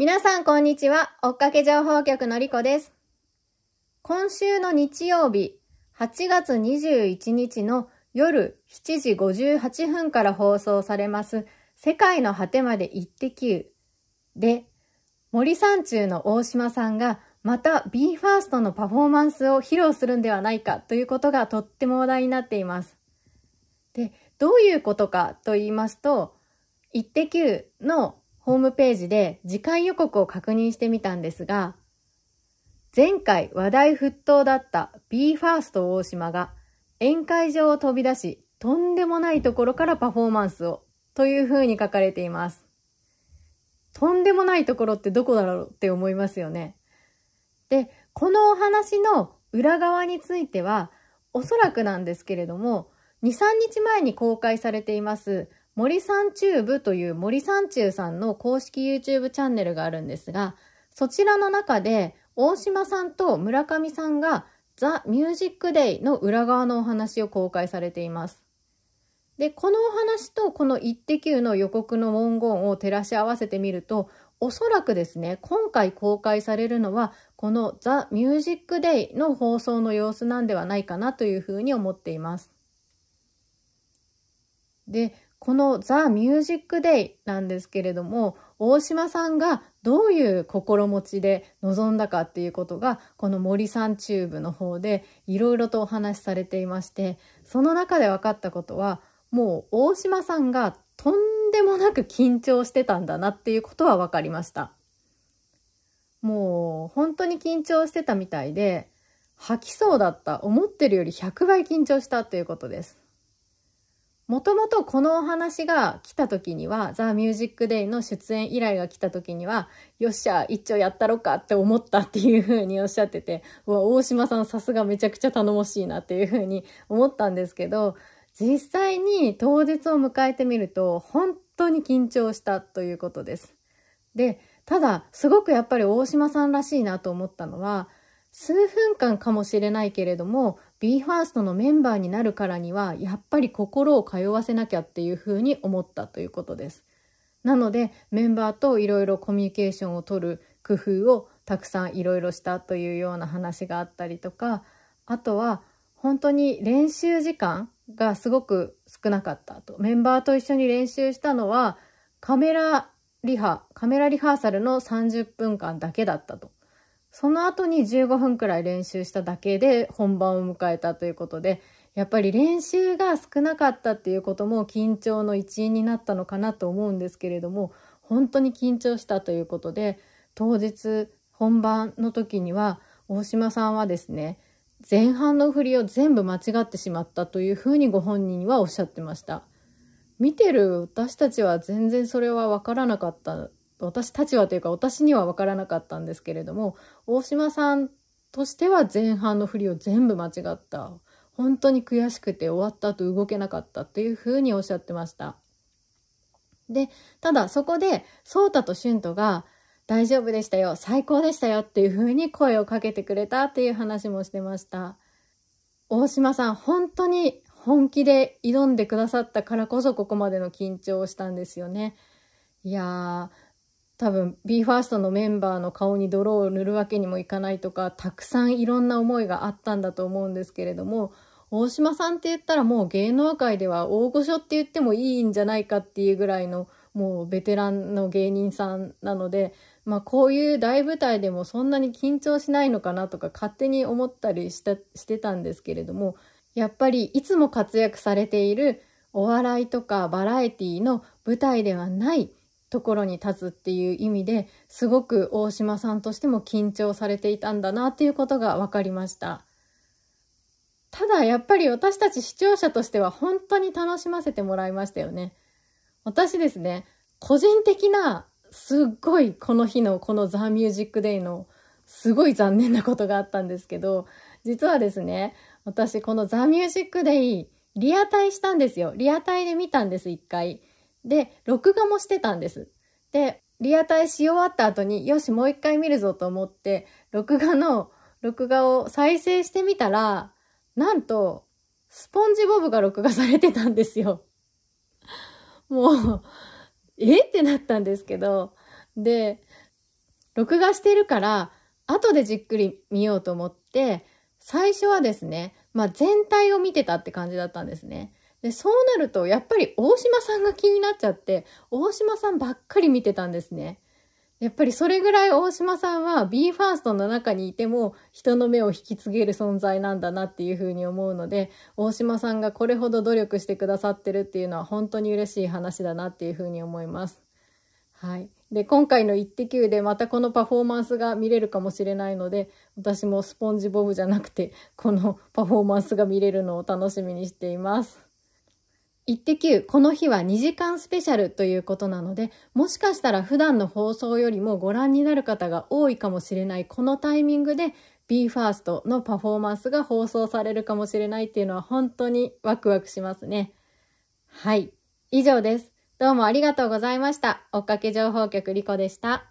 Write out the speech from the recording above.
皆さんこんにちは。追っかけ情報局のりこです。今週の日曜日、8月21日の夜7時58分から放送されます、世界の果てまでイッテ Q で、森山中の大島さんがまた BE:FIRST のパフォーマンスを披露するんではないかということがとっても話題になっています。で、どういうことかと言いますと、イッテ Q のホームページで次回予告を確認してみたんですが、前回話題沸騰だった BE:FIRST 大島が宴会場を飛び出し、とんでもないところからパフォーマンスをという風に書かれています。とんでもないところってどこだろうって思いますよね。で、このお話の裏側については、おそらくなんですけれども、2、3日前に公開されています森さんチューブという森さん中さんの公式 YouTube チャンネルがあるんですが、そちらの中で大島さんと村上さんがザ・ミュージック・デイの裏側のお話を公開されています。で、このお話とこのイッテ Q の予告の文言を照らし合わせてみると、おそらくですね、今回公開されるのは、このザ・ミュージック・デイの放送の様子なんではないかなというふうに思っています。で、このザ・ミュージック・デイなんですけれども、大島さんがどういう心持ちで臨んだかっていうことが、この森さんチューブの方でいろいろとお話しされていまして、その中で分かったことは、もう大島さんがとんでもなく緊張してたんだなっていうことは分かりました。もう本当に緊張してたみたいで、吐きそうだった、思ってるより100倍緊張したということです。もともとこのお話が来た時には、ザ・ミュージック・デイの出演依頼が来た時には、よっしゃ、一丁やったろかって思ったっていう風におっしゃってて、うわ、大島さんさすがめちゃくちゃ頼もしいなっていう風に思ったんですけど、実際に当日を迎えてみると、本当に緊張したということです。で、ただ、すごくやっぱり大島さんらしいなと思ったのは、数分間かもしれないけれども、BE:FIRST のメンバーになるからにはやっぱり心を通わせなきゃっていうふうに思ったということです。なのでメンバーといろいろコミュニケーションをとる工夫をたくさんいろいろしたというような話があったりとかあとは本当に練習時間がすごく少なかったとメンバーと一緒に練習したのはカメラリハカメラリハーサルの30分間だけだったとその後に15分くらい練習しただけで本番を迎えたということで、やっぱり練習が少なかったっていうことも緊張の一因になったのかなと思うんですけれども、本当に緊張したということで、当日本番の時には大島さんはですね、前半の振りを全部間違ってしまったというふうにご本人はおっしゃってました。見てる私たちは全然それは分からなかった私たちはというか私には分からなかったんですけれども大島さんとしては前半の振りを全部間違った本当に悔しくて終わった後動けなかったというふうにおっしゃってました。でただそこで颯太と俊斗が「大丈夫でしたよ最高でしたよ」っていうふうに声をかけてくれたっていう話もしてました。大島さん本当に本気で挑んでくださったからこそここまでの緊張をしたんですよね。いやー多分 BE:FIRST のメンバーの顔に泥を塗るわけにもいかないとかたくさんいろんな思いがあったんだと思うんですけれども大島さんって言ったらもう芸能界では大御所って言ってもいいんじゃないかっていうぐらいのもうベテランの芸人さんなので、まあ、こういう大舞台でもそんなに緊張しないのかなとか勝手に思ったりしたしてたんですけれどもやっぱりいつも活躍されているお笑いとかバラエティの舞台ではないところに立つっていう意味ですごく大島さんとしても緊張されていたんだなっていうことが分かりました。ただやっぱり私たち視聴者としては本当に楽しませてもらいましたよね。私ですね、個人的なすっごいこの日のこのザ・ミュージック・デイのすごい残念なことがあったんですけど、実はですね、私このザ・ミュージック・デイリアタイしたんですよ。リアタイで見たんです、一回。で、録画もしてたんです。で、リアタイし終わった後に、よし、もう一回見るぞと思って、録画の、録画を再生してみたら、なんと、スポンジボブが録画されてたんですよ。もう、えってなったんですけど、で、録画してるから、後でじっくり見ようと思って、最初はですね、まあ全体を見てたって感じだったんですね。で、そうなると、やっぱり大島さんが気になっちゃって、大島さんばっかり見てたんですね。やっぱりそれぐらい大島さんは BE:FIRST の中にいても人の目を引き継げる存在なんだなっていうふうに思うので大島さんがこれほど努力してくださってるっていうのは本当に嬉しい話だなっていうふうに思います。はい。で、今回のイッテ Q でまたこのパフォーマンスが見れるかもしれないので、私もスポンジボブじゃなくて、このパフォーマンスが見れるのを楽しみにしています。イッテ Q この日は2時間スペシャルということなので、もしかしたら普段の放送よりもご覧になる方が多いかもしれないこのタイミングで BE:FIRST のパフォーマンスが放送されるかもしれないっていうのは本当にワクワクしますね。はい。以上です。どうもありがとうございました。追っかけ情報局リコでした。